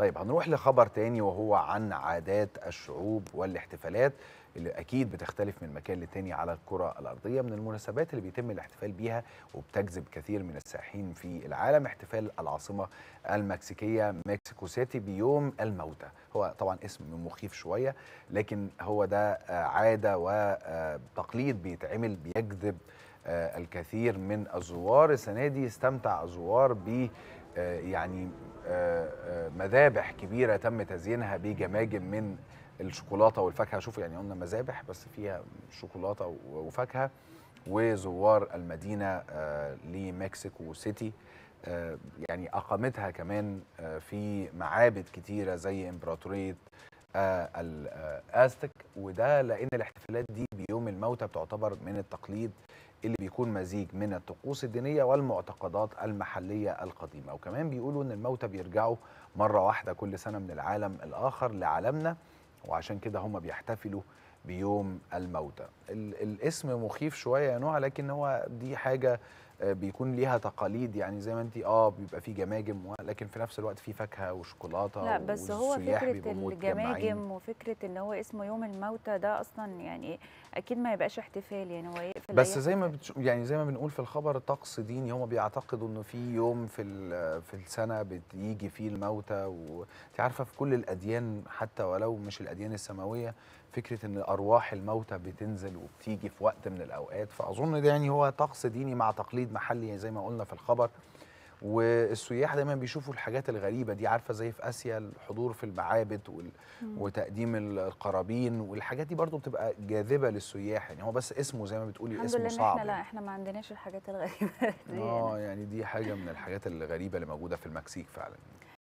طيب هنروح لخبر تاني وهو عن عادات الشعوب والاحتفالات اللي اكيد بتختلف من مكان لتاني على الكره الارضيه من المناسبات اللي بيتم الاحتفال بيها وبتجذب كثير من السائحين في العالم احتفال العاصمه المكسيكيه مكسيكو سيتي بيوم الموتى هو طبعا اسم مخيف شويه لكن هو ده آه، عاده وتقليد آه، بيتعمل بيجذب آه، الكثير من الزوار السنه دي استمتع الزوار ب يعني آه، آه، مذابح كبيره تم تزيينها بجماجم من الشوكولاته والفاكهه شوف يعني قلنا مذابح بس فيها شوكولاته وفاكهه وزوار المدينه آه، لمكسيكو سيتي يعني اقامتها كمان في معابد كتيره زي امبراطوريه آه، الأستك آه، وده لان الاحتفالات دي بيوم الموتى بتعتبر من التقليد اللي بيكون مزيج من الطقوس الدينية والمعتقدات المحلية القديمة وكمان بيقولوا ان الموتى بيرجعوا مرة واحدة كل سنة من العالم الاخر لعالمنا وعشان كده هم بيحتفلوا بيوم الموتى الاسم مخيف شوية يا نوع لكن هو دي حاجة آه، بيكون ليها تقاليد يعني زي ما انت اه بيبقى في جماجم لكن في نفس الوقت في فاكهه وشوكولاته لا بس هو فكره الجماجم وفكره ان هو اسمه يوم الموتى ده اصلا يعني اكيد ما يبقاش احتفال يعني هو بس زي ما بتش... يعني زي ما بنقول في الخبر طقس ديني هم بيعتقدوا انه في يوم في في السنه بيجي فيه الموتى وانت عارفه في كل الاديان حتى ولو مش الاديان السماويه فكره ان ارواح الموتى بتنزل وبتيجي في وقت من الاوقات فاظن ده يعني هو طقس ديني مع تقليد محلي زي ما قلنا في الخبر والسياح دايما بيشوفوا الحاجات الغريبه دي عارفه زي في اسيا الحضور في المعابد وال... وتقديم القرابين والحاجات دي برضو بتبقى جاذبه للسياح يعني هو بس اسمه زي ما بتقولي اسمه صعب احنا لا يعني. احنا ما عندناش الحاجات الغريبه دي اه يعني. يعني دي حاجه من الحاجات الغريبه اللي موجوده في المكسيك فعلا